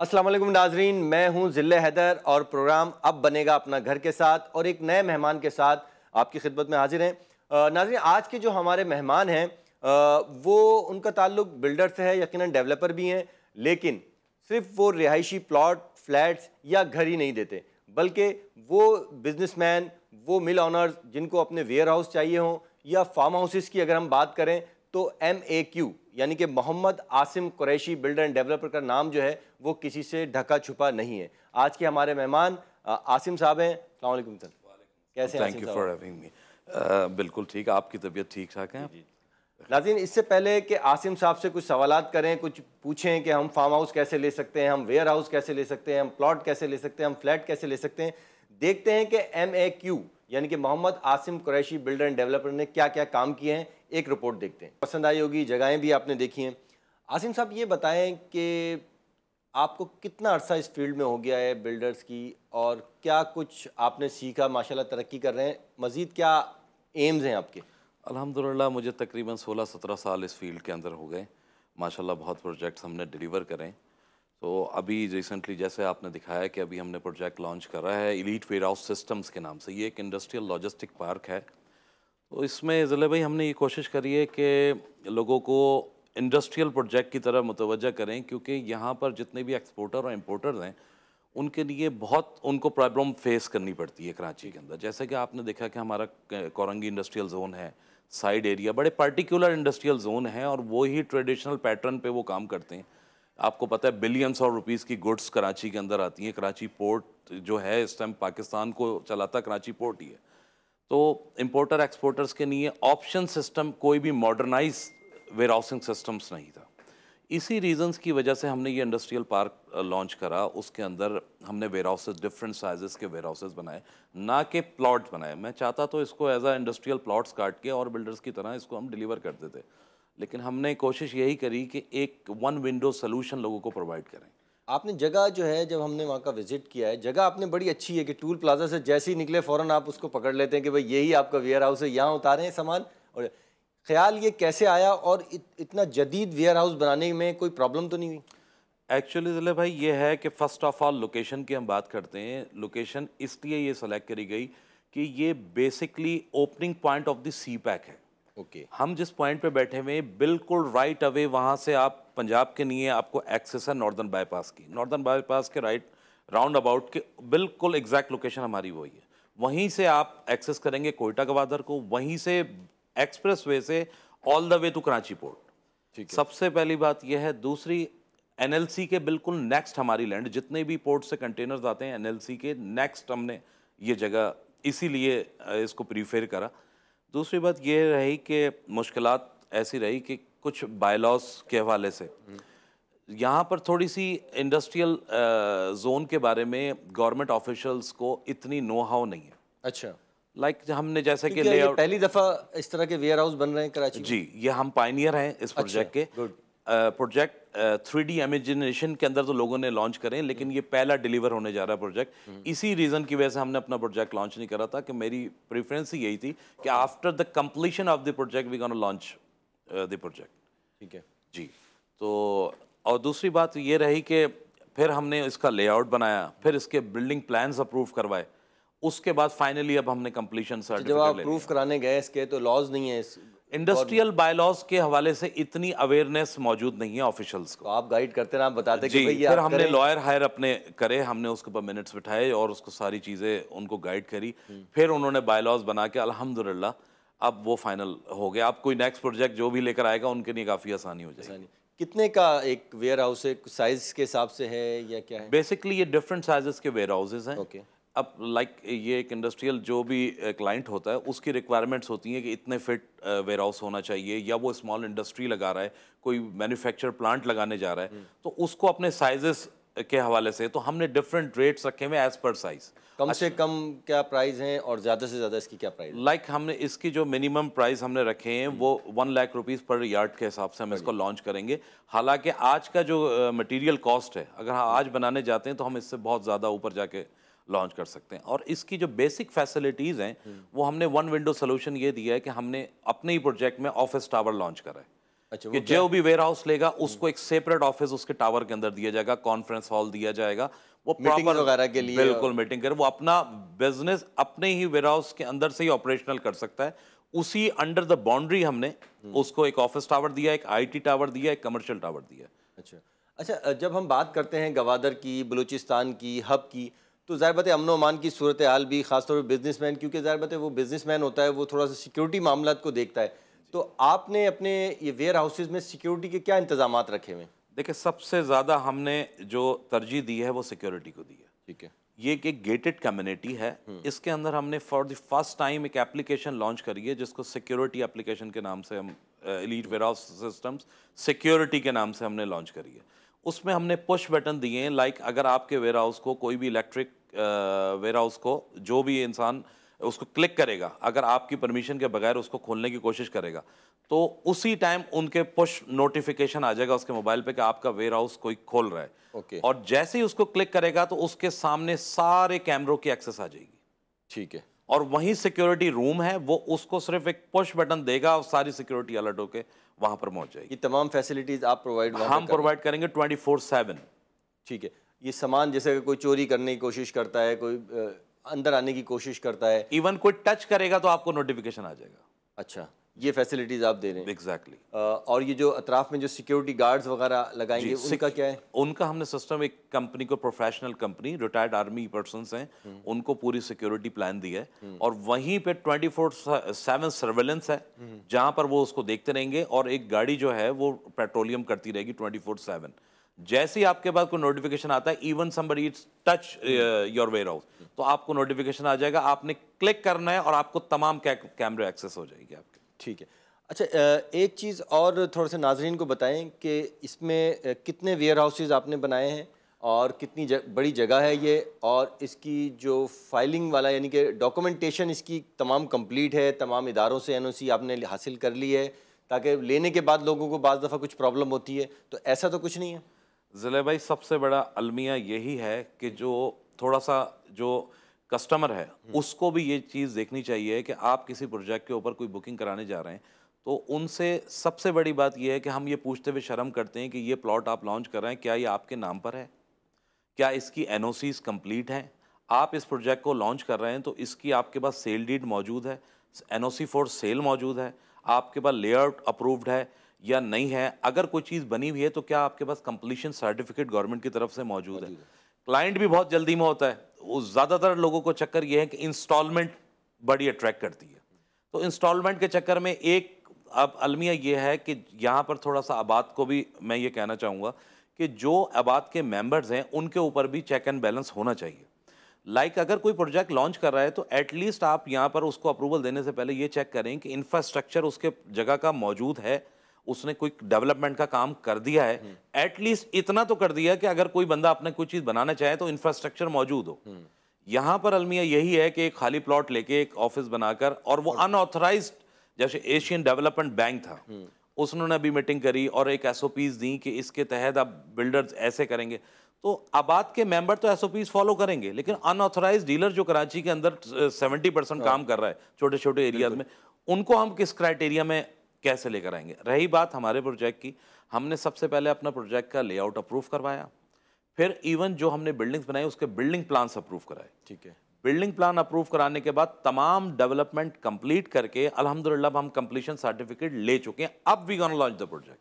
असलम नाजरीन मैं हूं ज़िले हैदर और प्रोग्राम अब बनेगा अपना घर के साथ और एक नए मेहमान के साथ आपकी खिदमत में हाजिर हैं नाजरीन आज के जो हमारे मेहमान हैं वो उनका ताल्लुक बिल्डर से है यकीनन डेवलपर भी हैं लेकिन सिर्फ वो रिहायशी प्लॉट फ्लैट्स या घर ही नहीं देते बल्कि वो बिजनेसमैन वो मिल ऑनर्स जिनको अपने वेयर हाउस चाहिए हों या फार्म हाउसेस की अगर हम बात करें तो एम ए क्यू यानी कि Mohammad Asim Qureshi builder and developer का नाम जो है वो किसी से ढका छुपा नहीं है आज के हमारे मेहमान आसिम साहब हैं अलैक्म सर कैसे thank you for having me बिल्कुल ठीक आपकी तबीयत ठीक ठाक है नाजीन इससे पहले कि आसिम साहब से कुछ सवाल करें कुछ पूछें कि हम फार्म हाउस कैसे ले सकते हैं हम वेयर हाउस कैसे ले सकते हैं हम प्लॉट कैसे ले सकते हैं हम फ्लैट कैसे ले सकते हैं देखते हैं कि एम ए क्यू यानी कि Mohammad Asim Qureshi builder and developer ने क्या क्या काम किए हैं एक रिपोर्ट देखते हैं पसंद आई होगी जगहें भी आपने देखी हैं आसिम साहब ये बताएं कि आपको कितना अरसा इस फील्ड में हो गया है बिल्डर्स की और क्या कुछ आपने सीखा माशाल्लाह तरक्की कर रहे हैं मज़ीद क्या एम्स हैं आपके अलहमदिल्ला मुझे तकरीबन 16-17 साल इस फील्ड के अंदर हो गए माशाल्लाह बहुत प्रोजेक्ट्स हमने डिलीवर करें तो अभी रिसेंटली जैसे आपने दिखाया कि अभी हमने प्रोजेक्ट लॉन्च करा है इलीट वेयर हाउस सिस्टम्स के नाम से ये एक इंडस्ट्रियल लॉजिस्टिक पार्क है तो इसमें ज़िले भाई हमने ये कोशिश करी है कि लोगों को इंडस्ट्रियल प्रोजेक्ट की तरह मुतवजह करें क्योंकि यहाँ पर जितने भी एक्सपोर्टर और इम्पोर्टर्स हैं उनके लिए बहुत उनको प्रॉब्लम फेस करनी पड़ती है कराची के अंदर जैसे कि आपने देखा कि हमारा कोरंगी इंडस्ट्रियल जोन है साइड एरिया बड़े पर्टिकुलर इंडस्ट्रियल जोन है और वही ट्रेडिशनल पैटर्न पे वो काम करते हैं आपको पता है बिलियंस और रुपीस की गुड्स कराची के अंदर आती हैं कराची पोर्ट जो है इस टाइम पाकिस्तान को चलाता कराची पोर्ट ही है तो इम्पोर्टर एक्सपोर्टर्स के लिए ऑप्शन सिस्टम कोई भी मॉडर्नाइज वेयर हाउसिंग सिस्टम्स नहीं था इसी रीजंस की वजह से हमने ये इंडस्ट्रियल पार्क लॉन्च करा उसके अंदर हमने वेयर हाउसेज डिफरेंट साइजेस के वेयर हाउसेज बनाए ना कि प्लॉट बनाए मैं चाहता तो इसको एज आ इंडस्ट्रियल प्लॉट्स काट के और बिल्डर्स की तरह इसको हम डिलीवर करते थे लेकिन हमने कोशिश यही करी कि एक वन विंडो सोल्यूशन लोगों को प्रोवाइड करें आपने जगह जो है जब हमने वहाँ का विजिट किया है जगह आपने बड़ी अच्छी है कि टूल प्लाजा से जैसे ही निकले फ़ौरन आप उसको पकड़ लेते हैं कि भाई यही आपका वेयर हाउस है यहाँ उतारे हैं सामान और ख्याल ये कैसे आया और इत, इतना जदीद वेयर हाउस बनाने में कोई प्रॉब्लम तो नहीं हुई एक्चुअली जले भाई ये है कि फ़र्स्ट ऑफ़ ऑल लोकेशन की हम बात करते हैं लोकेशन इसलिए ये सेलेक्ट करी गई कि ये basically opening point of the CPEC है ओके okay. हम जिस पॉइंट पे बैठे हुए बिल्कुल राइट अवे वहाँ से आप पंजाब के लिए आपको एक्सेस है नॉर्दर्न बाईपास की नॉर्दर्न बाईपास के राइट राउंड अबाउट के बिल्कुल एग्जैक्ट लोकेशन हमारी वही है वहीं से आप एक्सेस करेंगे कोयटा गवादर को वहीं से एक्सप्रेस वे से all the way to Karachi port ठीक सबसे पहली बात यह है दूसरी एनएलसी के बिल्कुल नेक्स्ट हमारी लैंड जितने भी पोर्ट से कंटेनर्स आते हैं एनएलसी के नेक्स्ट हमने ये जगह इसीलिए इसको प्रीफेयर करा दूसरी बात ये रही कि मुश्किल ऐसी रही कि कुछ बायलॉज के हवाले से यहाँ पर थोड़ी सी इंडस्ट्रियल जोन के बारे में गवर्नमेंट ऑफिशल्स को इतनी नो नहीं है अच्छा लाइक like हमने जैसे कि पहली दफ़ा इस तरह के वेयर हाउस बन रहे हैं कराची जी ये हम पाइनियर हैं इस प्रोजेक्ट अच्छा, के प्रोजेक्ट थ्री डी इमेजिनेशन के अंदर तो लोगों ने लॉन्च करें लेकिन ये पहला डिलीवर होने जा रहा है प्रोजेक्ट इसी रीज़न की वजह से हमने अपना प्रोजेक्ट लॉन्च नहीं करा था कि मेरी प्रेफरेंस ही यही थी कि after the completion of the project we can launch the project ठीक है जी तो और दूसरी बात ये रही कि फिर हमने इसका लेआउट बनाया फिर इसके बिल्डिंग प्लान्स अप्रूव करवाए उसके बाद फाइनली अब हमने कम्प्लीशन अच्छा, सर्टिफिकेट जब आप अप्रूव कराने गए इसके तो लॉज नहीं है इस इंडस्ट्रियल बायलॉज के हवाले से इतनी अवेयरनेस मौजूद नहीं है ऑफिशियल्स को तो आप गाइड करते ना आप बताते जी, कि फिर हमने लॉयर हायर अपने करे हमने उसके ऊपर मिनट्स बिठाए और उसको सारी चीज़ें उनको गाइड करी हम्म। फिर उन्होंने बायलॉज बना के अलहमदिल्ला अब वो फाइनल हो गया अब कोई नेक्स्ट प्रोजेक्ट जो भी लेकर आएगा उनके लिए काफ़ी आसानी हो जाएगी कितने का एक वेयर हाउस है साइज के हिसाब से है या क्या है बेसिकली ये डिफरेंट साइजेस के वेयर हाउसेज हैं ओके okay. अब लाइक like ये एक इंडस्ट्रियल जो भी क्लाइंट uh, होता है उसकी रिक्वायरमेंट्स होती हैं कि इतने फिट वेयर हाउस होना चाहिए या वो स्मॉल इंडस्ट्री लगा रहा है कोई मैन्युफैक्चर प्लांट लगाने जा रहा है हम्म। तो उसको अपने साइजेस के हवाले से तो हमने डिफरेंट रेट्स रखे हुए एज पर साइज कम से अच्छा। कम क्या प्राइस हैं और ज़्यादा से ज़्यादा इसकी क्या प्राइस लाइक like हमने इसकी जो मिनिमम प्राइस हमने रखे हैं हम्म। वो one lakh rupees per yard के हिसाब से हम इसको लॉन्च करेंगे हालांकि आज का जो मटेरियल uh, कॉस्ट है अगर हम आज हम्म। बनाने जाते हैं तो हम इससे बहुत ज़्यादा ऊपर जाके लॉन्च कर सकते हैं और इसकी जो बेसिक फैसिलिटीज़ हैं हम्म। वो हमने वन विंडो सोल्यूशन ये दिया है कि हमने अपने ही प्रोजेक्ट में ऑफिस टावर लॉन्च करा है अच्छा, कि जो भी वेयर हाउस लेगा हम्म। उसको एक सेपरेट ऑफिस उसके टावर के अंदर दिया जाएगा कॉन्फ्रेंस हॉल दिया जाएगा वो प्रॉपर वगैरह के लिए बिल्कुल मीटिंग कर वो अपना बिजनेस अपने ही वेयर हाउस के अंदर से ही ऑपरेशनल कर सकता है उसी अंडर द बाउंड्री हमने हम्म। उसको एक ऑफिस टावर दिया एक आईटी टावर दिया एक कमर्शियल टावर दिया अच्छा अच्छा जब हम बात करते हैं गवादर की बलूचिस्तान की हब की तो ज़ाहिर अमन अमान की सूरत हाल भी खासतौर पर बिजनेस मैन क्योंकि ज़ाहिर वो बिजनेस मैन होता है वो थोड़ा सा सिक्योरिटी मामला को देखता है तो आपने अपने ये वेयर हाउसेज में सिक्योरिटी के क्या इंतजाम रखे हुए देखिए सबसे ज़्यादा हमने जो तरजीह दी है वो सिक्योरिटी को दी है ठीक है ये एक गेटेड कम्युनिटी है हम्म। इसके अंदर हमने फॉर द फर्स्ट टाइम एक एप्लीकेशन लॉन्च करी है जिसको सिक्योरिटी एप्लीकेशन के नाम से हम elite warehouse systems security के नाम से हमने लॉन्च करी है उसमें हमने पुश बटन दिए हैं लाइक अगर आपके वेयर हाउस को कोई भी इलेक्ट्रिक वेयर हाउस को जो भी इंसान उसको क्लिक करेगा अगर आपकी परमिशन के बगैर उसको खोलने की कोशिश करेगा तो उसी टाइम उनके पुश नोटिफिकेशन आ जाएगा उसके मोबाइल पे कि आपका वेयर हाउस कोई खोल रहा है okay. और जैसे ही उसको क्लिक करेगा तो उसके सामने सारे कैमरों की एक्सेस आ जाएगी ठीक है और वहीं सिक्योरिटी रूम है वो उसको सिर्फ एक पुश बटन देगा और सारी सिक्योरिटी अलर्ट होकर वहाँ पर पहुँच जाएगी ये तमाम फैसिलिटीज़ आप प्रोवाइड हम प्रोवाइड करेंगे ट्वेंटी फोर सेवन ठीक है ये सामान जैसे कोई चोरी करने की कोशिश करता है कोई अंदर आने की कोशिश करता है इवन कोई टच करेगा तो आपको नोटिफिकेशन आ जाएगा अच्छा ये फैसिलिटीज आप दे रहे हैं एग्जैक्टली exactly. और ये जो अतराफ में जो सिक्योरिटी गार्ड्स वगैरह लगाएंगे उनका क्या है उनका हमने सिस्टम एक कंपनी को professional company retired army person हैं हम्म। उनको पूरी सिक्योरिटी प्लान दी है हम्म। और वहीं पे ट्वेंटी फोर सेवन सर्वेलेंस है हम्म। जहाँ पर वो उसको देखते रहेंगे और एक गाड़ी जो है वो पेट्रोलियम करती रहेगी ट्वेंटी फोर सेवन जैसे ही आपके पास कोई नोटिफिकेशन आता है even somebody touch your warehouse तो आपको नोटिफिकेशन आ जाएगा आपने क्लिक करना है और आपको तमाम कैमरे एक्सेस हो जाएगी आपके ठीक है अच्छा एक चीज़ और थोड़े से नाजरीन को बताएं कि इसमें कितने वेयर हाउसेज आपने बनाए हैं और कितनी जग, बड़ी जगह है ये और इसकी जो फाइलिंग वाला यानी कि डॉक्यूमेंटेशन इसकी तमाम कंप्लीट है तमाम इदारों से एनओसी आपने हासिल कर ली है ताकि लेने के बाद लोगों को बज दफ़ा कुछ प्रॉब्लम होती है तो ऐसा तो कुछ नहीं है ज़िले भाई सबसे बड़ा अलमिया यही है कि जो थोड़ा सा जो कस्टमर है हम्म। उसको भी ये चीज़ देखनी चाहिए कि आप किसी प्रोजेक्ट के ऊपर कोई बुकिंग कराने जा रहे हैं तो उनसे सबसे बड़ी बात यह है कि हम ये पूछते हुए शर्म करते हैं कि ये प्लॉट आप लॉन्च कर रहे हैं क्या ये आपके नाम पर है क्या इसकी एन ओ कंप्लीट हैं आप इस प्रोजेक्ट को लॉन्च कर रहे हैं तो इसकी आपके पास सेल डीड मौजूद है N O C for sale मौजूद है आपके पास लेआउट अप्रूव्ड है या नहीं है अगर कोई चीज़ बनी हुई है तो क्या आपके पास कंप्लीशन सर्टिफिकेट गवर्नमेंट की तरफ से मौजूद है क्लाइंट भी बहुत जल्दी में होता है ज़्यादातर लोगों को चक्कर ये है कि इंस्टॉलमेंट बड़ी अट्रैक्ट करती है तो इंस्टॉलमेंट के चक्कर में एक अब अलमिया ये है कि यहाँ पर थोड़ा सा आबाद को भी मैं ये कहना चाहूँगा कि जो आबाद के मेंबर्स हैं उनके ऊपर भी चेक एंड बैलेंस होना चाहिए लाइक like, अगर कोई प्रोजेक्ट लॉन्च कर रहा है तो एटलीस्ट आप यहाँ पर उसको अप्रूवल देने से पहले ये चेक करें कि इंफ्रास्ट्रक्चर उसके जगह का मौजूद है उसने कोई डेवलपमेंट का काम कर दिया है एटलीस्ट इतना तो कर दिया कि अगर कोई बंदा अपने कोई चीज़ बनाना चाहे तो इंफ्रास्ट्रक्चर मौजूद हो हम्म। यहां पर अलमिया यही है कि एक खाली प्लॉट लेके एक ऑफिस बनाकर और वो अनऑथराइज हम्म। जैसे एशियन डेवलपमेंट बैंक था हम्म। उसने अभी मीटिंग करी और एक एस दी कि इसके तहत आप बिल्डर्स ऐसे करेंगे तो आबाद के मेंबर तो एस फॉलो करेंगे लेकिन अनऑथराइज डीलर जो कराची के अंदर सेवेंटी परसेंट हाँ। काम कर रहा है छोटे छोटे एरियाज में उनको हम किस क्राइटेरिया में कैसे लेकर आएंगे रही बात हमारे प्रोजेक्ट की हमने सबसे पहले अपना प्रोजेक्ट का लेआउट अप्रूव करवाया फिर इवन जो हमने बिल्डिंग्स बनाई उसके बिल्डिंग प्लान्स अप्रूव कराए ठीक है बिल्डिंग प्लान अप्रूव कराने के बाद तमाम डेवलपमेंट कंप्लीट करके अलहमदुल्ला हम कंप्लीशन सर्टिफिकेट ले चुके हैं अब we gonna launch the project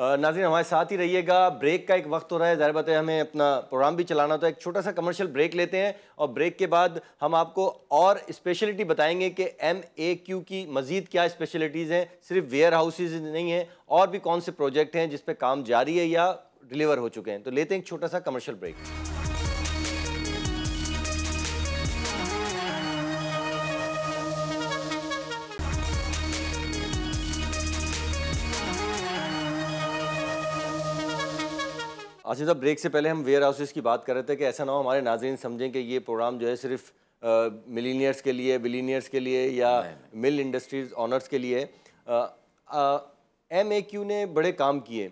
नाजिन हमारे साथ ही रहिएगा ब्रेक का एक वक्त हो रहा है ज़ाहिर बात है हमें अपना प्रोग्राम भी चलाना होता है तो एक छोटा सा कमर्शियल ब्रेक लेते हैं और ब्रेक के बाद हम आपको और स्पेशलिटी बताएंगे कि एम ए क्यू की मज़ीद क्या स्पेशलिटीज़ हैं सिर्फ वेयर हाउसेज नहीं हैं और भी कौन से प्रोजेक्ट हैं जिस पर काम जारी है या डिलीवर हो चुके हैं तो लेते हैं एक छोटा सा कमर्शियल ब्रेक आसिफ साहब ब्रेक से पहले हम वेयर हाउसेज की बात कर रहे थे कि ऐसा ना हो हमारे नाजरन समझें कि ये प्रोग्राम जो है सिर्फ मिलीनियर्स के लिए बिलीनियर्स के लिए या मिल इंडस्ट्रीज ऑनर्स के लिए एम ए क्यू ने बड़े काम किए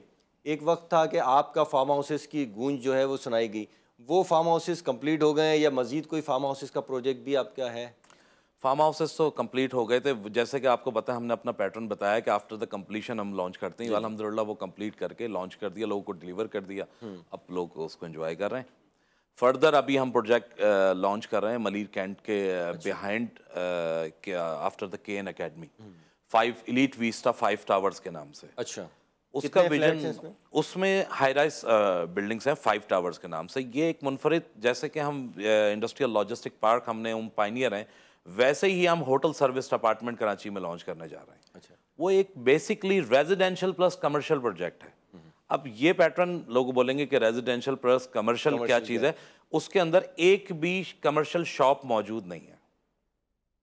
एक वक्त था कि आपका फार्म हाउसेस की गूंज जो है वो सुनाई गई वो फार्म हाउसेस कंप्लीट हो गए हैं या मज़ीद कोई फार्म हाउसेस का प्रोजेक्ट भी आपका है फार्म हाउसेस तो कंप्लीट हो गए थे जैसे कि आपको पता है हमने अपना पैटर्न बताया कि आफ्टर द कंप्लीशन हम लॉन्च करते हैं अलहमदिल्ला वो कंप्लीट करके लॉन्च कर दिया लोगों को डिलीवर कर दिया हम्म। अब लोग उसको एंजॉय कर रहे हैं फर्दर अभी हम प्रोजेक्ट लॉन्च कर रहे हैं मलिर कैंट के behind after the K N academy five elite vista five towers के नाम से अच्छा उसका विजन उसमें हाई राइज बिल्डिंग्स हैं फाइव टावर्स के नाम से ये एक मुनफरद जैसे कि हम इंडस्ट्रियल लॉजिस्टिक पार्क हमने हम पाइनियर हैं वैसे ही हम होटल सर्विस अपार्टमेंट कराची में लॉन्च करने जा रहे हैं अच्छा वो एक basically residential plus commercial project है हम्म। अब ये पैटर्न लोग बोलेंगे कि रेजिडेंशियल प्लस कमर्शियल क्या चीज़ है उसके अंदर एक भी कमर्शियल शॉप मौजूद नहीं है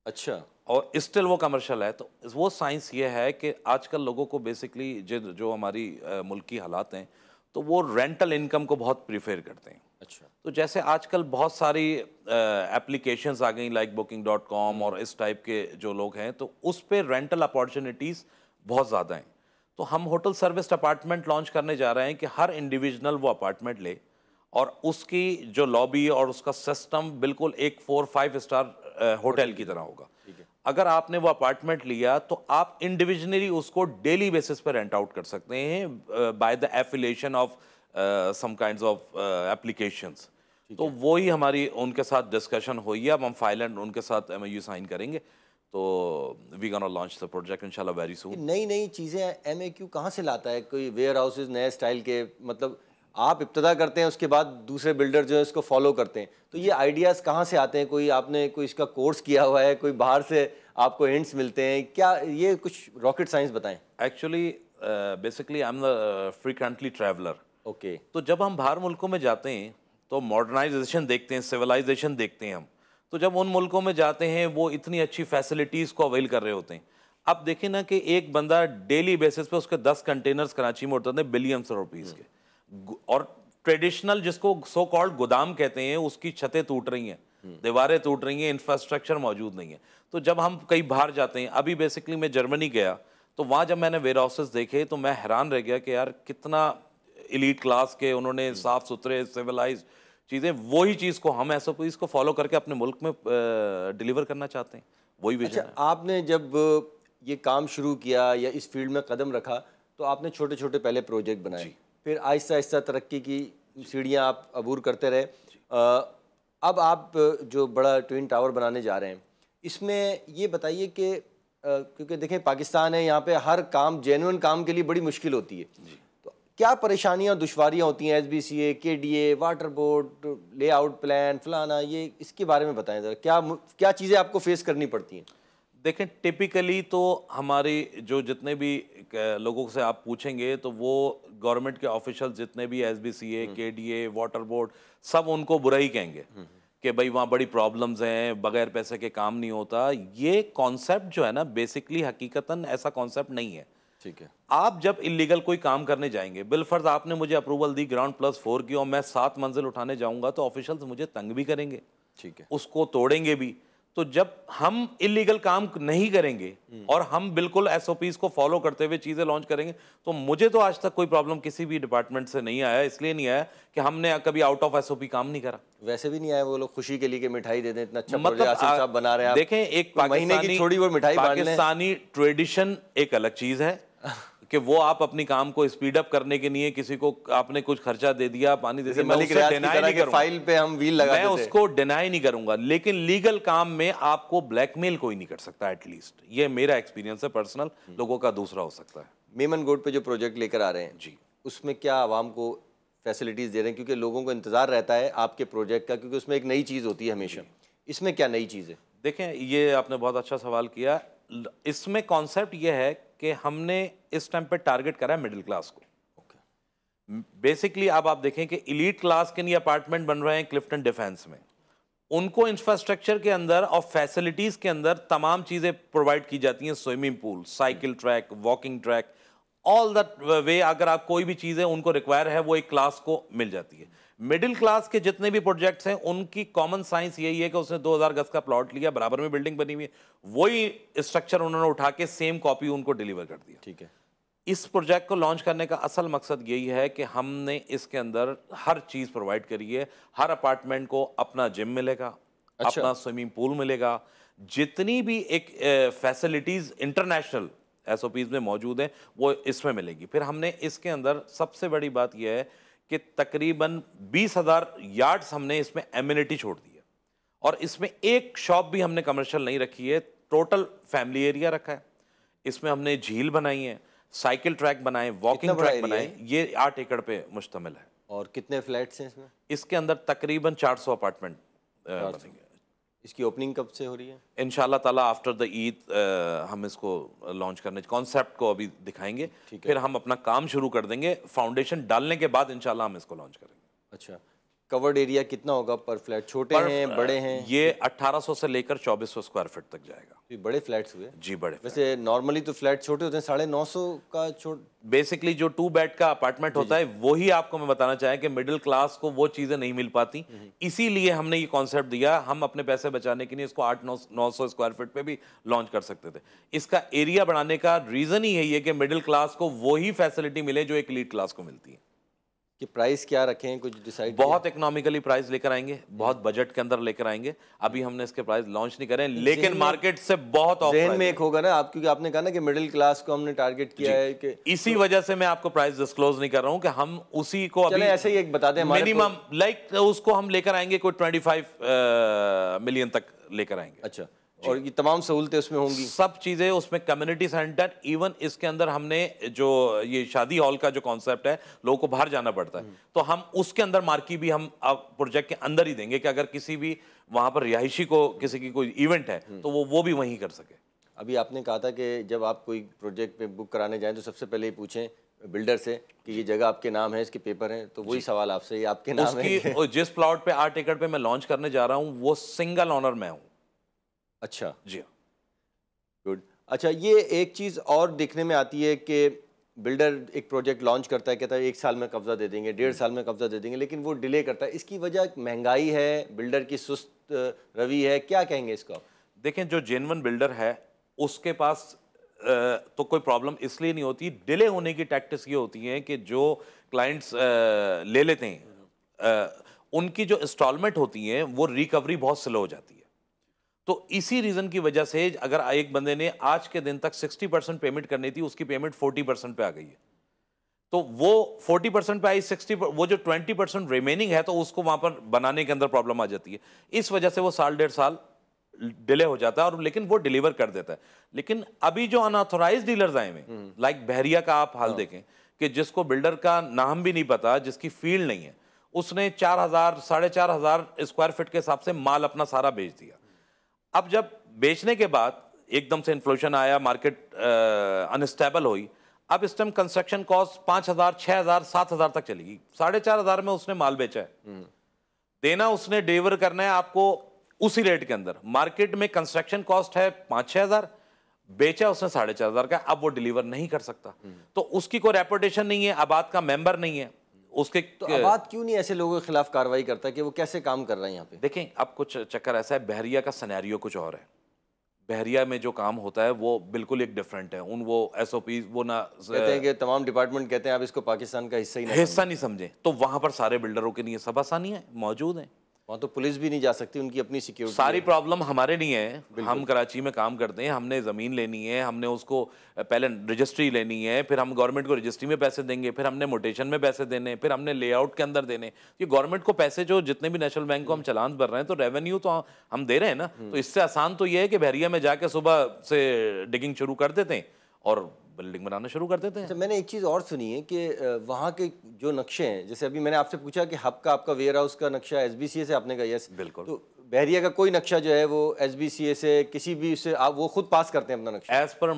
अच्छा और स्टिल वो कमर्शियल है तो वो साइंस ये है कि आजकल लोगों को बेसिकली जो हमारी मुल्क हालात हैं तो वो रेंटल इनकम को बहुत प्रीफेयर करते हैं अच्छा तो जैसे आजकल बहुत सारी एप्लीकेशन आ गई लाइक बुकिंग डॉट कॉम और इस टाइप के जो लोग हैं तो उस पर रेंटल अपॉर्चुनिटीज़ बहुत ज़्यादा हैं तो हम होटल सर्विस अपार्टमेंट लॉन्च करने जा रहे हैं कि हर इंडिविजुअल वो अपार्टमेंट ले और उसकी जो लॉबी और उसका सिस्टम बिल्कुल एक फोर फाइव स्टार होटल की तरह होगा अगर आपने वो अपार्टमेंट लिया तो आप इंडिविजुअली उसको डेली बेसिस पर रेंट आउट कर सकते हैं by the affiliation of some kind of applications तो वो ही हमारी उनके साथ डिस्कशन हुई है अब हम फाइलैंड उनके साथ एम साइन करेंगे तो we gonna launch the project इंशाल्लाह वेरी सून नई नई चीज़ें एम ए क्यू कहाँ से लाता है कोई वेयर हाउसेज नए स्टाइल के मतलब आप इब्तदा करते हैं उसके बाद दूसरे बिल्डर जो है इसको फॉलो करते हैं तो ये आइडियाज़ कहाँ से आते हैं कोई आपने कोई इसका कोर्स किया हुआ है कोई बाहर से आपको हिंट्स मिलते हैं क्या ये कुछ रॉकेट साइंस बताएं actually basically I am frequently traveller okay okay. तो जब हम बाहर मुल्कों में जाते हैं तो मॉडर्नाइजेशन देखते हैं सिविलाइजेशन देखते हैं हम तो जब उन मुल्कों में जाते हैं वो इतनी अच्छी फैसिलिटीज़ को अवेल कर रहे होते हैं अब देखें ना कि एक बंदा डेली बेसिस पे उसके दस कंटेनर्स कराची में उतरते हैं बिलियंस रुपीज़ हम्म। के और ट्रेडिशनल जिसको सो कॉल्ड गोदाम कहते हैं उसकी छतें टूट रही हैं हम्म। दीवारें टूट रही हैं इंफ्रास्ट्रक्चर मौजूद नहीं है तो जब हम कहीं बाहर जाते हैं अभी बेसिकली मैं जर्मनी गया तो वहाँ जब मैंने वेयर हाउसेस देखे तो मैं हैरान रह गया कि यार कितना इलीट क्लास के उन्होंने साफ सुथरे सिविलाइज चीज़ें वही चीज़ को हम ऐसा कोई इसको फॉलो करके अपने मुल्क में डिलीवर करना चाहते हैं वही विजन अच्छा, आपने जब ये काम शुरू किया या इस फील्ड में कदम रखा तो आपने छोटे छोटे पहले प्रोजेक्ट बनाए फिर आहिस्ता आहिस्ता तरक्की की सीढ़ियाँ आप अबूर करते रहे आ, अब आप जो बड़ा ट्विन टावर बनाने जा रहे हैं इसमें ये बताइए कि क्योंकि देखें पाकिस्तान है यहाँ पे हर काम जेनुअन काम के लिए बड़ी मुश्किल होती है क्या परेशानियाँ दुशवारियाँ होती हैं S B C A K D A water board layout plan फलाना ये इसके बारे में बताएं ज़रा क्या क्या चीज़ें आपको फेस करनी पड़ती हैं देखें टिपिकली तो हमारी जो जितने भी लोगों से आप पूछेंगे तो वो गवर्नमेंट के ऑफिशल जितने भी एस बी सी ए हम्म। के डी ए वाटर बोर्ड सब उनको बुरा ही कहेंगे हम्म। कि भाई वहाँ बड़ी प्रॉब्लम्स हैं बगैर पैसे के काम नहीं होता ये कॉन्सेप्ट जो है ना बेसिकली हकीकता ऐसा कॉन्सेप्ट नहीं है ठीक है आप जब इलीगल कोई काम करने जाएंगे बिलफर्ज आपने मुझे अप्रूवल दी ग्राउंड प्लस फोर की और मैं सात मंजिल उठाने जाऊंगा तो ऑफिशियल्स मुझे तंग भी करेंगे ठीक है उसको तोड़ेंगे भी तो जब हम इलीगल काम नहीं करेंगे हम्म। और हम बिल्कुल एसओपीज को फॉलो करते हुए चीज़ें लॉन्च करेंगे तो मुझे तो आज तक कोई प्रॉब्लम किसी भी डिपार्टमेंट से नहीं आया इसलिए नहीं आया कि हमने कभी आउट ऑफ एसओपी काम नहीं करा वैसे भी नहीं आया वो लोग खुशी के लिए मिठाई दे दें इतना अच्छा मतलब आसिफ साहब बना रहे हैं देखें एक तो महीने की थोड़ी वो मिठाई पाकिस्तानी ट्रेडिशन एक अलग चीज़ है कि वो आप अपनी काम को स्पीड अप करने के लिए किसी को आपने कुछ खर्चा दे दिया पानी दे दिया उसको डिनाई नहीं करूंगा लेकिन लीगल काम में आपको ब्लैकमेल कोई नहीं कर सकता एटलीस्ट ये मेरा एक्सपीरियंस है पर्सनल हम्म। लोगों का दूसरा हो सकता है मेमन गोड पे जो प्रोजेक्ट लेकर आ रहे हैं जी उसमें क्या आवाम को फैसिलिटीज़ दे रहे हैं क्योंकि लोगों को इंतज़ार रहता है आपके प्रोजेक्ट का क्योंकि उसमें एक नई चीज़ होती है हमेशा इसमें क्या नई चीज़ है देखें ये आपने बहुत अच्छा सवाल किया इसमें कॉन्सेप्ट यह है कि हमने इस टाइम पे टारगेट करा है मिडिल क्लास को बेसिकली अब आप, आप देखें कि इलीट क्लास के लिए अपार्टमेंट बन रहे हैं क्लिफ्टन डिफेंस में उनको इंफ्रास्ट्रक्चर के अंदर और फैसिलिटीज़ के अंदर तमाम चीज़ें प्रोवाइड की जाती हैं swimming pool cycle track walking track all that way अगर आप कोई भी चीज़ें उनको रिक्वायर है वो एक क्लास को मिल जाती है मिडिल क्लास के जितने भी प्रोजेक्ट्स हैं उनकी कॉमन साइंस यही है कि उसने 2000 गज का प्लॉट लिया बराबर में बिल्डिंग बनी हुई है वही स्ट्रक्चर उन्होंने उठा के सेम कॉपी उनको डिलीवर कर दिया ठीक है इस प्रोजेक्ट को लॉन्च करने का असल मकसद यही है कि हमने इसके अंदर हर चीज़ प्रोवाइड करी है हर अपार्टमेंट को अपना जिम मिलेगा अच्छा। अपना स्विमिंग पूल मिलेगा जितनी भी एक फैसिलिटीज़ इंटरनेशनल एस में मौजूद है वो इसमें मिलेगी फिर हमने इसके अंदर सबसे बड़ी बात यह है कि तकरीबन बीस हज़ार यार्ड्स हमने इसमें एम्यूनिटी छोड़ दी है और इसमें एक शॉप भी हमने कमर्शियल नहीं रखी है टोटल फैमिली एरिया रखा है इसमें हमने झील बनाई है साइकिल ट्रैक बनाए वॉकिंग ट्रैक बनाए ये आठ एकड़ पे मुश्तमिल है और कितने फ्लैट्स हैं इसमें इसके अंदर तकरीबन 400 अपार्टमेंट बनेंगे इसकी ओपनिंग कब से हो रही है इन ताला आफ्टर द ईद हम इसको लॉन्च करने कॉन्सेप्ट को अभी दिखाएंगे फिर हम अपना काम शुरू कर देंगे फाउंडेशन डालने के बाद इनशाला हम इसको लॉन्च करेंगे अच्छा कवर्ड एरिया कितना होगा पर फ्लैट छोटे पर, हैं बड़े हैं ये 1800 से लेकर 2400 स्क्वायर फीट तक जाएगा तो बड़े फ्लैट्स हुए जी बड़े वैसे नॉर्मली तो फ्लैट छोटे होते हैं साढ़े नौ सौ का छोट बेसिकली जो टू बेड का अपार्टमेंट होता है वो ही आपको मैं बताना चाहें कि मिडिल क्लास को वो चीज़ें नहीं मिल पाती हम्म, हम्म। इसीलिए हमने ये कॉन्सेप्ट दिया हम अपने पैसे बचाने के लिए इसको आठ नौ नौ सौ स्क्वायर फीट पे भी लॉन्च कर सकते थे इसका एरिया बढ़ाने का रीज़न ही है ये कि मिडिल क्लास को वही फैसिलिटी मिले जो एक लीड क्लास को मिलती है कि प्राइस क्या रखें कुछ डिसाइड बहुत इकोनॉमिकली प्राइस लेकर आएंगे बहुत बजट के अंदर लेकर आएंगे अभी हमने इसके प्राइस लॉन्च नहीं करें लेकिन मार्केट से बहुत जहन में एक होगा ना आप क्योंकि आपने कहा ना कि मिडिल क्लास को हमने टारगेट किया है कि इसी तो, वजह से मैं आपको प्राइस डिस्क्लोज नहीं कर रहा हूँ कि हम उसी को अभी ऐसे ही एक बता दें मिनिमम लाइक उसको हम लेकर आएंगे कोई ट्वेंटी मिलियन तक लेकर आएंगे अच्छा और ये तमाम सहूलतें उसमें होंगी सब चीज़ें उसमें कम्युनिटी सेंटर इवन इसके अंदर हमने जो ये शादी हॉल का जो कॉन्सेप्ट है लोगों को बाहर जाना पड़ता है हम्म। तो हम उसके अंदर मार्की भी हम प्रोजेक्ट के अंदर ही देंगे कि अगर किसी भी वहाँ पर रिहायशी को किसी की कोई इवेंट है हम्म। तो वो वो भी वहीं कर सके अभी आपने कहा था कि जब आप कोई प्रोजेक्ट पे बुक कराने जाएँ तो सबसे पहले ये पूछें बिल्डर से कि ये जगह आपके नाम है इसके पेपर हैं तो वही सवाल आपसे ये आपके नाम है जिस प्लॉट पे आठ एकड़ पे मैं लॉन्च करने जा रहा हूँ वो सिंगल ऑनर मैं हूँ अच्छा जी हाँ गुड अच्छा ये एक चीज़ और देखने में आती है कि बिल्डर एक प्रोजेक्ट लॉन्च करता है कहता है एक साल में कब्ज़ा दे देंगे डेढ़ हम्म। साल में कब्ज़ा दे देंगे लेकिन वो डिले करता है इसकी वजह महंगाई है बिल्डर की सुस्त रवि है क्या कहेंगे इसको आप देखें जो जेनवन बिल्डर है उसके पास तो कोई प्रॉब्लम इसलिए नहीं होती डिले होने की टैक्टिस ये होती है कि जो क्लाइंट्स ले लेते हैं उनकी जो इंस्टॉलमेंट होती है वो रिकवरी बहुत स्लो हो जाती है तो इसी रीज़न की वजह से अगर एक बंदे ने आज के दिन तक 60 परसेंट पेमेंट करनी थी उसकी पेमेंट 40 परसेंट पे आ गई है तो वो 40 परसेंट पर आई 60 पर, वो जो 20 परसेंट रिमेनिंग है तो उसको वहां पर बनाने के अंदर प्रॉब्लम आ जाती है इस वजह से वो साल डेढ़ साल डिले हो जाता है और लेकिन वो डिलीवर कर देता है लेकिन अभी जो अनऑथोराइज डीलर्स आए हुए लाइक हम्म। बहरिया का आप हाल हाँ। देखें कि जिसको बिल्डर का नाम भी नहीं पता जिसकी फील्ड नहीं है उसने चार हज़ार साढ़े चार हज़ार स्क्वायर फिट के हिसाब से माल अपना सारा बेच दिया अब जब बेचने के बाद एकदम से इन्फ्लेशन आया मार्केट अनस्टेबल uh, हुई अब इस टाइम कंस्ट्रक्शन कॉस्ट पांच हज़ार छः हज़ार सात हज़ार तक चलेगी साढ़े चार हज़ार में उसने माल बेचा है हम्म। देना उसने डिलीवर करना है आपको उसी रेट के अंदर मार्केट में कंस्ट्रक्शन कॉस्ट है पाँच छः हज़ार बेचा उसने साढ़े चार हज़ार का अब वो डिलीवर नहीं कर सकता हम्म। तो उसकी कोई रेपोटेशन नहीं है आबाद का मेंबर नहीं है उसके तो आबाद क्यों नहीं ऐसे लोगों के खिलाफ कार्रवाई करता कि वो कैसे काम कर रहे हैं यहाँ पे देखें अब कुछ चक्कर ऐसा है बहरिया का सनेरियो कुछ और है बहरिया में जो काम होता है वो बिल्कुल एक डिफरेंट है उन वो एस ओ पी वो ना कहते हैं कि तमाम डिपार्टमेंट कहते हैं आप इसको पाकिस्तान का हिस्सा ही हिस्सा नहीं समझें तो वहाँ पर सारे बिल्डरों के लिए सब आसानियाँ मौजूद हैं वहाँ तो पुलिस भी नहीं जा सकती उनकी अपनी सिक्योरिटी सारी प्रॉब्लम हमारे नहीं है हम कराची में काम करते हैं हमने ज़मीन लेनी है हमने उसको पहले रजिस्ट्री लेनी है फिर हम गवर्नमेंट को रजिस्ट्री में पैसे देंगे फिर हमने मोटेशन में पैसे देने फिर हमने लेआउट के अंदर देने ये गवर्नमेंट को पैसे जो जितने भी नेशनल बैंक को हम चलान भर रहे हैं तो रेवेन्यू तो हम दे रहे हैं ना हम्म। तो इससे आसान तो ये है कि बहरिया में जाके सुबह से डिगिंग शुरू कर देते हैं और बिल्डिंग बनाना शुरू कर देते हैं अच्छा, मैंने एक चीज़ और सुनी है कि वहाँ के जो नक्शे हैं जैसे अभी मैंने आपसे पूछा कि हब का आपका वेयर हाउस का नक्शा एस से आपने कहा यस बिल्कुल तो बहरिया का कोई नक्शा जो है वो एस बी सी ए से किसी भी से आप वो खुद पास करते हैं अपना नक्शा एज़ पर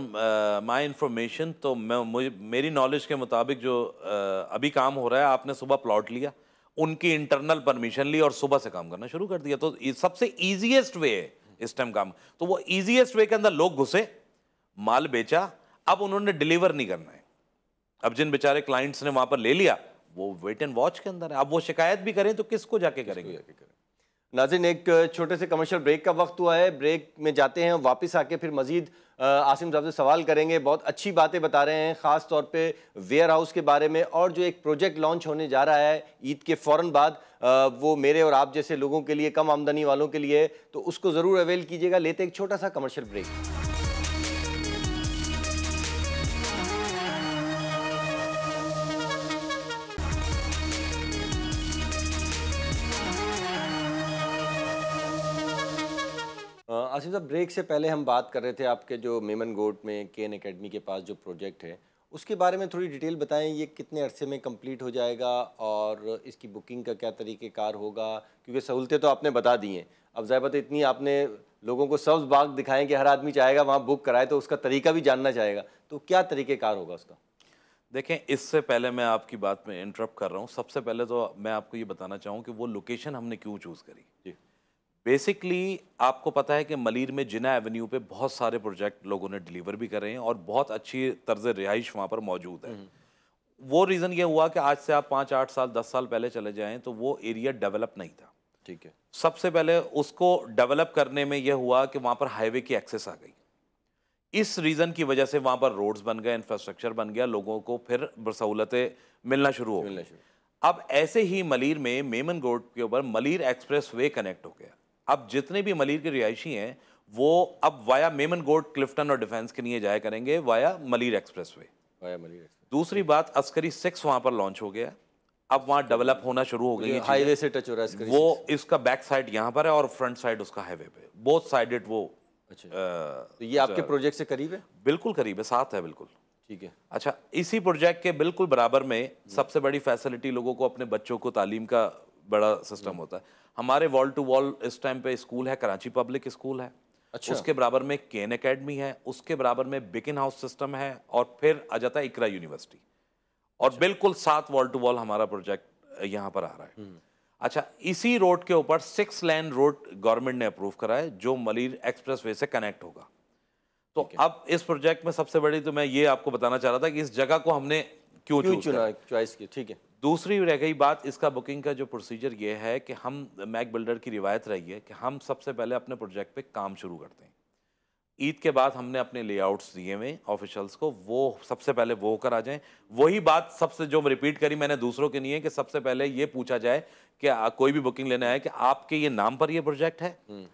माई इन्फॉर्मेशन तो मैं मुझे मेरी नॉलेज के मुताबिक जो uh, अभी काम हो रहा है आपने सुबह प्लॉट लिया उनकी इंटरनल परमिशन ली और सुबह से काम करना शुरू कर दिया तो सबसे ईजिएस्ट वे है इस टाइम काम तो वो ईजिएस्ट वे के अंदर लोग घुसे माल बेचा अब उन्होंने डिलीवर नहीं करना है अब जिन बेचारे क्लाइंट्स ने वहां पर ले लिया वो वेट एंड वॉच के अंदर है अब वो शिकायत भी करें तो किसको जाके करेंगे जाके करें नाजिन एक छोटे से कमर्शियल ब्रेक का वक्त हुआ है ब्रेक में जाते हैं वापस आके फिर मजीद आसिम साहब से सवाल करेंगे बहुत अच्छी बातें बता रहे हैं ख़ास तौर पे वेयर हाउस के बारे में और जो एक प्रोजेक्ट लॉन्च होने जा रहा है ईद के फ़ौर बाद वो मेरे और आप जैसे लोगों के लिए कम आमदनी वालों के लिए तो उसको ज़रूर अवेल कीजिएगा लेते एक छोटा सा कमर्शियल ब्रेक आसिफ साहब ब्रेक से पहले हम बात कर रहे थे आपके जो मेमन गोट में के एन अकेडमी के पास जो प्रोजेक्ट है उसके बारे में थोड़ी डिटेल बताएं ये कितने अरसे में कंप्लीट हो जाएगा और इसकी बुकिंग का क्या तरीक़ेकार होगा क्योंकि सहूलतें तो आपने बता दी हैं अब ज़ायबत इतनी आपने लोगों को सब्ज बाग दिखाएं कि हर आदमी चाहेगा वहाँ बुक कराए तो उसका तरीका भी जानना चाहेगा तो क्या तरीक़ेकार होगा उसका देखें इससे पहले मैं आपकी बात में इंटरप्ट कर रहा हूँ सबसे पहले तो मैं आपको ये बताना चाहूँ कि वो लोकेशन हमने क्यों चूज़ करी जी बेसिकली आपको पता है कि मलिर में जिना एवेन्यू पे बहुत सारे प्रोजेक्ट लोगों ने डिलीवर भी करे हैं और बहुत अच्छी तर्ज रिहाइश वहाँ पर मौजूद है हम्म। वो रीज़न ये हुआ कि आज से आप पाँच आठ साल दस साल पहले चले जाएँ तो वो एरिया डेवलप नहीं था ठीक है सबसे पहले उसको डेवलप करने में यह हुआ कि वहाँ पर हाईवे की एक्सेस आ गई इस रीज़न की वजह से वहाँ पर रोड्स बन गए इंफ्रास्ट्रक्चर बन गया लोगों को फिर सहूलतें मिलना शुरू हो गई अब ऐसे ही मलिर में मेमन गोड के ऊपर मलिर एक्सप्रेस वे कनेक्ट हो गया अब जितने भी मलिर के रिहायशी हैं वो अब वाया मेमन गोड क्लिफ्टन और डिफेंस के लिए जाया करेंगे via Malir expressway via Malir दूसरी बात अस्करी सिक्स वहाँ पर लॉन्च हो गया अब वहाँ डेवलप होना शुरू हो गई हाईवे से टच हो रहा है वो इसका बैक साइड यहाँ पर है और फ्रंट साइड उसका हाईवे पे बोथ साइडेड वो अच्छा तो ये आपके प्रोजेक्ट से करीब है बिल्कुल करीब है साथ है बिल्कुल ठीक है अच्छा इसी प्रोजेक्ट के बिल्कुल बराबर में सबसे बड़ी फैसिलिटी लोगों को अपने बच्चों को तालीम का बड़ा सिस्टम होता है हमारे वॉल टू वॉल इस टाइम पे स्कूल है कराची पब्लिक स्कूल है अच्छा। उसके बराबर में के एन अकेडमी है उसके बराबर में बिकिन हाउस सिस्टम है और फिर आ जाता है इकरा यूनिवर्सिटी और अच्छा। बिल्कुल सात वॉल टू वॉल हमारा प्रोजेक्ट यहाँ पर आ रहा है हम्म। अच्छा इसी रोड के ऊपर सिक्स लैंड रोड गवर्नमेंट ने अप्रूव करा है जो मलिर एक्सप्रेस वे से कनेक्ट होगा तो okay. अब इस प्रोजेक्ट में सबसे बड़ी तो मैं ये आपको बताना चाह रहा था कि इस जगह को हमने क्यों चूज चुना चॉइस की ठीक है दूसरी रह गई बात इसका बुकिंग का जो प्रोसीजर ये है कि हम मैक बिल्डर की रिवायत रही है कि हम सबसे पहले अपने प्रोजेक्ट पे काम शुरू करते हैं ईद के बाद हमने अपने लेआउट्स दिए हुए ऑफिशल्स को वो सबसे पहले वो कर आ जाएं वही बात सबसे जो रिपीट करी मैंने दूसरों के लिए कि सबसे पहले ये पूछा जाए कि कोई भी बुकिंग लेना है कि आपके ये नाम पर ये प्रोजेक्ट है हम्म।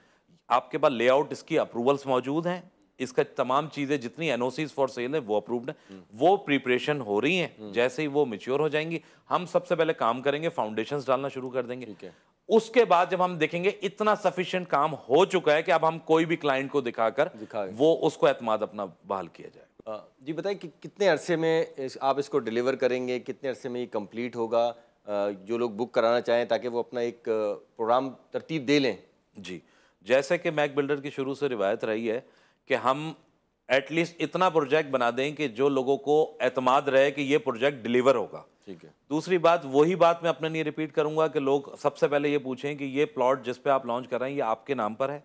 आपके पास लेआउट इसकी अप्रूवल्स मौजूद हैं इसका तमाम चीज़ें जितनी एन फॉर सेल है वो अप्रूव्ड है वो प्रिपरेशन हो रही है हम्म। जैसे ही वो मिच्योर हो जाएंगी हम सबसे पहले काम करेंगे फाउंडेशन डालना शुरू कर देंगे उसके बाद जब हम देखेंगे इतना सफिशियंट काम हो चुका है कि अब हम कोई भी क्लाइंट को दिखाकर दिखा वो उसको एतमाद अपना बहाल किया जाए जी बताइए कि कितने अरसे में इस, आप इसको डिलीवर करेंगे कितने अरसे में ये कंप्लीट होगा जो लोग बुक कराना चाहें ताकि वो अपना एक प्रोग्राम तरतीब दे लें जी जैसे कि मैक बिल्डर की शुरू से रिवायत रही है कि हम एटलीस्ट इतना प्रोजेक्ट बना दें कि जो लोगों को एतमाद रहे कि ये प्रोजेक्ट डिलीवर होगा ठीक है दूसरी बात वही बात मैं अपने लिए रिपीट करूंगा कि लोग सबसे पहले ये पूछें कि ये प्लॉट जिस पे आप लॉन्च कर रहे हैं ये आपके नाम पर है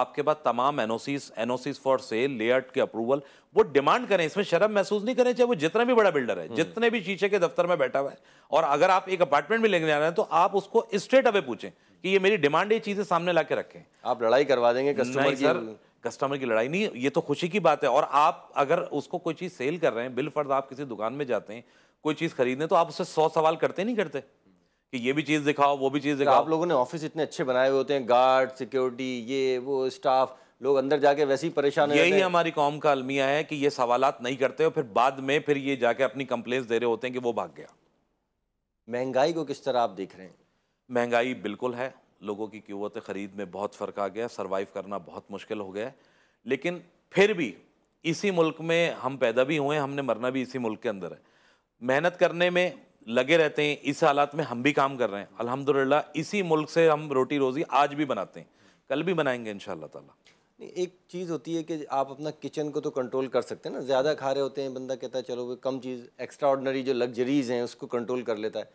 आपके पास तमाम NOCs NOCs for sale layout के अप्रूवल वो डिमांड करें इसमें शर्म महसूस नहीं करें चाहे वो जितना भी बड़ा बिल्डर है हम्म। जितने भी शीशे के दफ्तर में बैठा हुआ है और अगर आप एक अपार्टमेंट भी लेने जा रहे हैं तो आप उसको स्ट्रेट अवे पूछें कि ये मेरी डिमांड ये चीजें सामने ला रखें आप लड़ाई करवा देंगे कस्टमर की कस्टमर की लड़ाई नहीं ये तो खुशी की बात है और आप अगर उसको कोई चीज़ सेल कर रहे हैं बिल फर्ज आप किसी दुकान में जाते हैं कोई चीज़ खरीदने तो आप उससे सौ सवाल करते नहीं करते कि ये भी चीज़ दिखाओ वो भी चीज़ तो दिखाओ आप लोगों ने ऑफिस इतने अच्छे बनाए हुए होते हैं गार्ड सिक्योरिटी ये वो स्टाफ लोग अंदर जाके वैसे ही परेशान यही हमारी कौम का अलमिया है कि ये सवालत नहीं करते और फिर बाद में फिर ये जाके अपनी कंप्लेन दे रहे होते हैं कि वो भाग गया महंगाई को किस तरह आप देख रहे हैं महंगाई बिल्कुल है लोगों की क़वत ख़रीद में बहुत फ़र्क आ गया सर्वाइव करना बहुत मुश्किल हो गया लेकिन फिर भी इसी मुल्क में हम पैदा भी हुए हमने मरना भी इसी मुल्क के अंदर है मेहनत करने में लगे रहते हैं इस हालात में हम भी काम कर रहे हैं अल्हम्दुलिल्लाह इसी मुल्क से हम रोटी रोज़ी आज भी बनाते हैं कल भी बनाएंगे इन ताला नहीं एक चीज़ होती है कि आप अपना किचन को तो कंट्रोल कर सकते हैं ना ज़्यादा खा रहे होते हैं बंदा कहता है चलो वो कम चीज़ एक्स्ट्रा ऑर्डनरी जो लग्जरीज़ हैं उसको कंट्रोल कर लेता है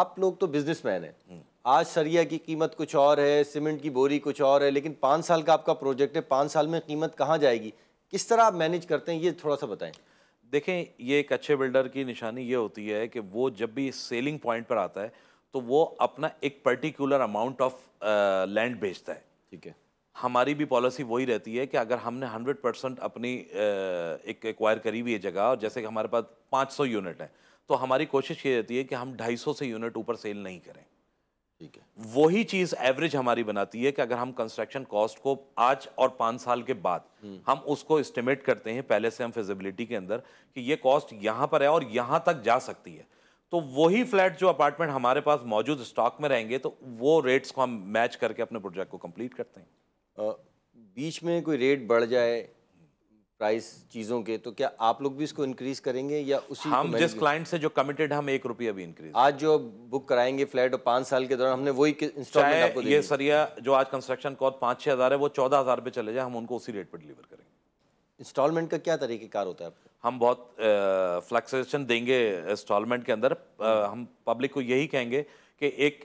आप लोग तो बिजनेस मैन हैं हम्म। आज सरिया की कीमत कुछ और है सीमेंट की बोरी कुछ और है लेकिन पाँच साल का आपका प्रोजेक्ट है पाँच साल में कीमत कहाँ जाएगी किस तरह आप मैनेज करते हैं ये थोड़ा सा बताएं देखें ये एक अच्छे बिल्डर की निशानी ये होती है कि वो जब भी सेलिंग पॉइंट पर आता है तो वो अपना एक पर्टिकुलर अमाउंट ऑफ लैंड बेचता है ठीक है हमारी भी पॉलिसी वही रहती है कि अगर हमने 100 परसेंट अपनी uh, एक एक्वायर करी हुई है जगह और जैसे कि हमारे पास 500 यूनिट है तो हमारी कोशिश ये रहती है कि हम 250 से यूनिट ऊपर सेल नहीं करें वही चीज एवरेज हमारी बनाती है कि अगर हम कंस्ट्रक्शन कॉस्ट को आज और पाँच साल के बाद हम्म। हम उसको एस्टिमेट करते हैं पहले से हम फिजिबिलिटी के अंदर कि ये कॉस्ट यहाँ पर है और यहाँ तक जा सकती है तो वही फ्लैट जो अपार्टमेंट हमारे पास मौजूद स्टॉक में रहेंगे तो वो रेट्स को हम मैच करके अपने प्रोजेक्ट को कंप्लीट करते हैं आ, बीच में कोई रेट बढ़ जाए प्राइस चीज़ों के तो क्या आप लोग भी इसको इंक्रीज करेंगे या उसी हम जिस क्लाइंट से जो कमिटेड हम एक रुपया भी इंक्रीज आज जो बुक कराएंगे फ्लैट और पाँच साल के दौरान हमने वही इंस्टॉलमेंट आपको ये सरिया जो आज कंस्ट्रक्शन कॉस्ट पाँच छः हज़ार है वो चौदह हज़ार पे चले जाए हम उनको उसी रेट पर डिलीवर करेंगे इंस्टॉलमेंट का क्या तरीक़ेकार होता है आपको हम बहुत फ्लैक्सेशन देंगे इंस्टॉलमेंट के अंदर हम पब्लिक को यही कहेंगे कि एक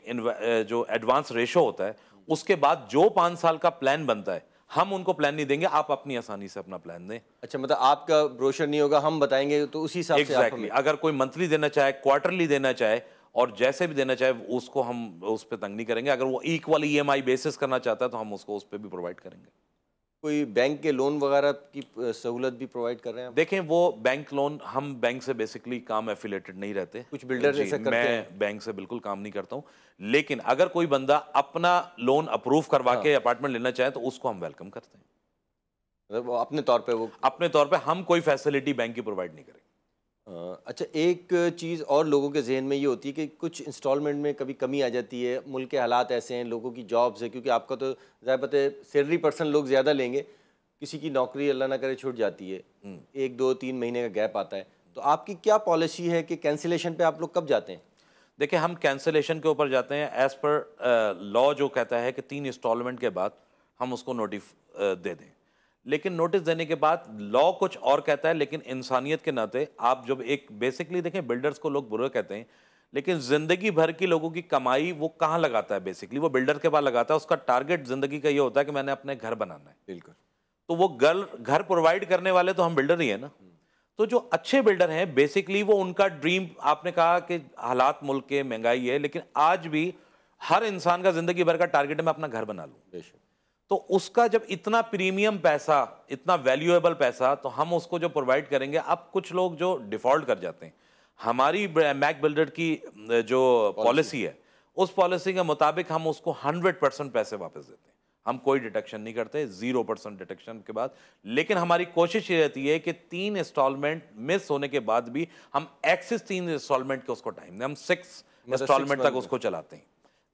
जो एडवांस रेशो होता है उसके बाद जो पाँच साल का प्लान बनता है हम उनको प्लान नहीं देंगे आप अपनी आसानी से अपना प्लान दें अच्छा मतलब आपका ब्रोशर नहीं होगा हम बताएंगे तो उसी हिसाब exactly. से आप अगर कोई मंथली देना चाहे क्वार्टरली देना चाहे और जैसे भी देना चाहे उसको हम उस पर तंग नहीं करेंगे अगर वो इक्वल ई बेसिस करना चाहता है तो हम उसको उस पर भी प्रोवाइड करेंगे कोई बैंक के लोन वगैरह की सहूलत भी प्रोवाइड कर रहे हैं देखें वो बैंक लोन हम बैंक से बेसिकली काम एफिलेटेड नहीं रहते कुछ बिल्डर जैसे करते मैं हैं। बैंक से बिल्कुल काम नहीं करता हूँ लेकिन अगर कोई बंदा अपना लोन अप्रूव करवा हाँ। के अपार्टमेंट लेना चाहे तो उसको हम वेलकम करते हैं अपने तौर पर वो अपने तौर पर हम कोई फैसिलिटी बैंक की प्रोवाइड नहीं करेंगे अच्छा एक चीज़ और लोगों के जहन में ये होती है कि कुछ इंस्टॉलमेंट में कभी कमी आ जाती है मुल्क के हालात ऐसे हैं लोगों की जॉब्स है क्योंकि आपका तो ज़्यादा पता है सैलरी पर्सन लोग ज़्यादा लेंगे किसी की नौकरी अल्लाह ना करे छूट जाती है हम्म। एक दो तीन महीने का गैप आता है तो आपकी क्या पॉलिसी है कि कैंसिलेशन पर आप लोग कब जाते हैं देखिए हम कैंसिलेशन के ऊपर जाते हैं एज़ पर लॉ जो कहता है कि तीन इंस्टॉलमेंट के बाद हम उसको नोटिफ दे दें लेकिन नोटिस देने के बाद लॉ कुछ और कहता है लेकिन इंसानियत के नाते आप जब एक बेसिकली देखें बिल्डर्स को लोग बुरे कहते हैं लेकिन ज़िंदगी भर की लोगों की कमाई वो कहाँ लगाता है बेसिकली वो बिल्डर के बाद लगाता है उसका टारगेट ज़िंदगी का ये होता है कि मैंने अपने घर बनाना है बिल्कुल तो वो घर घर प्रोवाइड करने वाले तो हम बिल्डर ही है ना तो जो अच्छे बिल्डर हैं बेसिकली वो उनका ड्रीम आपने कहा कि हालात मुल्क के महंगाई है लेकिन आज भी हर इंसान का ज़िंदगी भर का टारगेट है मैं अपना घर बना लूँ बेशक तो उसका जब इतना प्रीमियम पैसा इतना वैल्यूएबल पैसा तो हम उसको जो प्रोवाइड करेंगे अब कुछ लोग जो डिफ़ॉल्ट कर जाते हैं हमारी मैक बिल्डर की जो पॉलिसी है उस पॉलिसी के मुताबिक हम उसको हंड्रेड परसेंट पैसे वापस देते हैं हम कोई डिटेक्शन नहीं करते ज़ीरो परसेंट डिटेक्शन के बाद लेकिन हमारी कोशिश ये रहती है कि तीन इंस्टॉलमेंट मिस होने के बाद भी हम एक्सिस तीन इंस्टॉलमेंट के उसको टाइम दें हम सिक्स इंस्टॉलमेंट मतलब तक उसको चलाते हैं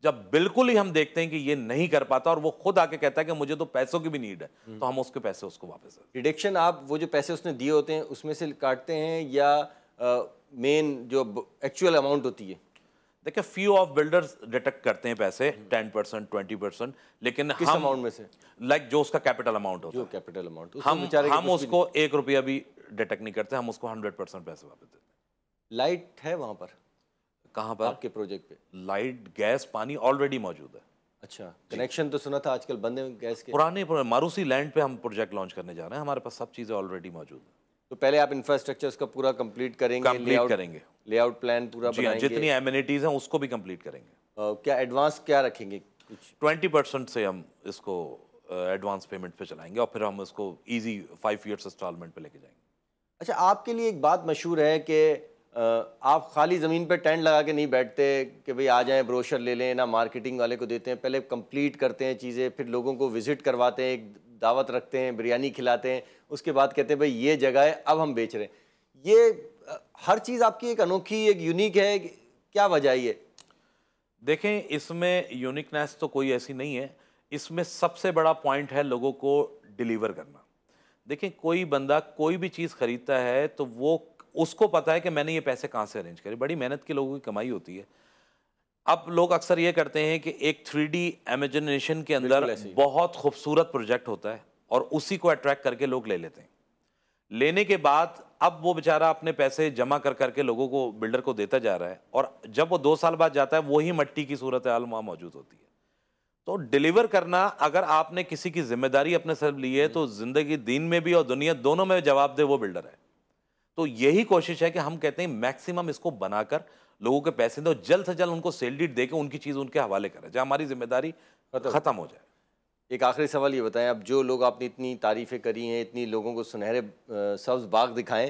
जब बिल्कुल ही हम देखते हैं कि ये नहीं कर पाता और वो खुद आके कहता है कि मुझे तो पैसों की भी नीड है तो हम उसके पैसे उसको वापस डिडक्शन आप वो जो पैसे उसने दिए होते हैं उसमें से काटते हैं या मेन जो एक्चुअल अमाउंट होती है देखिए फ्यू ऑफ बिल्डर्स डिटेक्ट करते हैं पैसे टेन परसेंट ट्वेंटी परसेंट लेकिन किस हम अमाउंट में से लाइक like जो उसका कैपिटल अमाउंट होता जो कैपिटल अमाउंट हम हम उसको एक रुपया भी डिटेक्ट नहीं करते हम उसको हंड्रेड परसेंट पैसे वापस देते हैं लाइट है वहाँ पर कहाँ पर आपके प्रोजेक्ट पे लाइट गैस पानी ऑलरेडी मौजूद है अच्छा कनेक्शन तो सुना था आजकल बंद है गैस के पुराने, मारूसी लैंड पे हम प्रोजेक्ट लॉन्च करने जा रहे हैं हमारे पास सब चीज़ें ऑलरेडी मौजूद है तो पहले आप इंफ्रास्ट्रक्चर का पूरा कंप्लीट करेंगे कंप्लीट करेंगे लेआउट प्लान पूरा हाँ, बनाएंगे जितनी एमिनिटीज़ हैं उसको भी कंप्लीट करेंगे क्या एडवांस क्या रखेंगे कुछ ट्वेंटी परसेंट से हम इसको एडवांस पेमेंट पे चलाएंगे और फिर हम इसको ईजी फाइव ईयर्स इंस्टॉलमेंट पे लेके जाएंगे अच्छा आपके लिए एक बात मशहूर है कि आप खाली ज़मीन पे टेंट लगा के नहीं बैठते कि भाई आ जाएं ब्रोशर ले लें ना मार्केटिंग वाले को देते हैं पहले कंप्लीट करते हैं चीज़ें फिर लोगों को विज़िट करवाते हैं एक दावत रखते हैं बिरयानी खिलाते हैं उसके बाद कहते हैं भाई ये जगह है अब हम बेच रहे हैं ये हर चीज़ आपकी एक अनोखी एक यूनिक है क्या वजह ये देखें इसमें यूनिकनेस तो कोई ऐसी नहीं है इसमें सबसे बड़ा पॉइंट है लोगों को डिलीवर करना देखें कोई बंदा कोई भी चीज़ ख़रीदता है तो वो उसको पता है कि मैंने ये पैसे कहाँ से अरेंज करे बड़ी मेहनत के लोगों की कमाई होती है अब लोग अक्सर ये करते हैं कि एक थ्री डी इमेजिनेशन के अंदर बहुत खूबसूरत प्रोजेक्ट होता है और उसी को अट्रैक्ट करके लोग ले लेते हैं लेने के बाद अब वो बेचारा अपने पैसे जमा कर करके लोगों को बिल्डर को देता जा रहा है और जब वो दो साल बाद जाता है वही मट्टी की सूरत हाल वहाँ मौजूद होती है तो डिलीवर करना अगर आपने किसी की जिम्मेदारी अपने सर ली है तो जिंदगी दीन में भी और दुनिया दोनों में जवाब दे वो बिल्डर है तो यही कोशिश है कि हम कहते हैं मैक्सिमम इसको बनाकर लोगों के पैसे दो जल्द से जल्द उनको सेल डीट देकर उनकी चीज़ उनके हवाले करें जहाँ हमारी जिम्मेदारी खत्म हो जाए एक आखिरी सवाल ये बताएं अब जो लोग आपने इतनी तारीफ़ें करी हैं इतनी लोगों को सुनहरे सब्ज बाग दिखाएं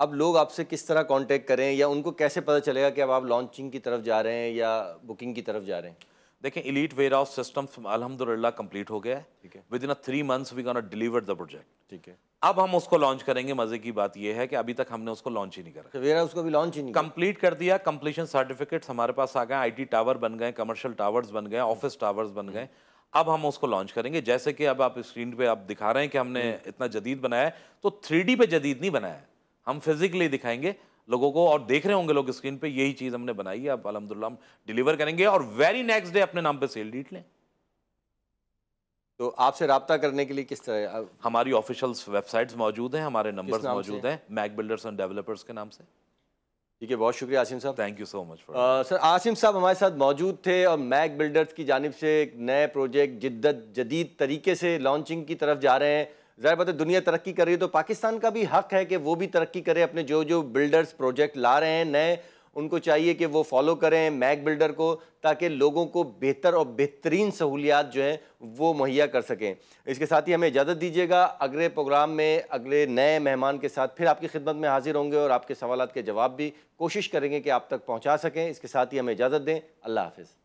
अब लोग आपसे किस तरह कांटेक्ट करें या उनको कैसे पता चलेगा कि अब आप लॉन्चिंग की तरफ जा रहे हैं या बुकिंग की तरफ जा रहे हैं देखें इलीट वेयर हाउस सिस्टम अलहमदुल्ला कंप्लीट हो गया है within a three months we gonna deliver the project ठीक है अब हम उसको लॉन्च करेंगे मजे की बात यह है कि अभी तक हमने उसको लॉन्च ही नहीं करा वेयर हाउस को भी लॉन्च ही नहीं कंप्लीट कर दिया कंप्लीशन सर्टिफिकेट्स हमारे पास आ गए आईटी टावर बन गए कमर्शियल टावर्स बन गए ऑफिस टावर्स बन गए अब हम उसको लॉन्च करेंगे जैसे कि अब आप स्क्रीन पे आप दिखा रहे हैं कि हमने हम्म। इतना जदीद बनाया है तो थ्री पे जदीद नहीं बनाया हम फिजिकली दिखाएंगे लोगों को और देख रहे होंगे लोग स्क्रीन पे यही चीज़ हमने बनाई है आप अलहमदुल्ला डिलीवर करेंगे और वेरी नेक्स्ट डे अपने नाम पे सेल डीट लें तो आपसे रबता करने के लिए किस तरह हमारी ऑफिशियल वेबसाइट्स मौजूद हैं हमारे नंबर मौजूद हैं मैक बिल्डर्स एंड डेवलपर्स के नाम से ठीक है बहुत शुक्रिया आसिम साहब thank you so much sir Asim साहब हमारे साथ मौजूद थे और मैक बिल्डर्स की जानब से एक नए प्रोजेक्ट जिद्दत जदीद तरीके से लॉन्चिंग की तरफ जा रहे हैं ज़ाहिर बात है दुनिया तरक्की कर रही है तो पाकिस्तान का भी हक है कि वो भी तरक्की करे अपने जो जो बिल्डर्स प्रोजेक्ट ला रहे हैं नए उनको चाहिए कि वो फॉलो करें मैक बिल्डर को ताकि लोगों को बेहतर और बेहतरीन सहूलियात जो हैं वो मुहैया कर सकें इसके साथ ही हमें इजाज़त दीजिएगा अगले प्रोग्राम में अगले नए मेहमान के साथ फिर आपकी खिदमत में हाजिर होंगे और आपके सवाल के जवाब भी कोशिश करेंगे कि आप तक पहुँचा सकें इसके साथ ही हमें इजाज़त दें अल्लाह हाफिज़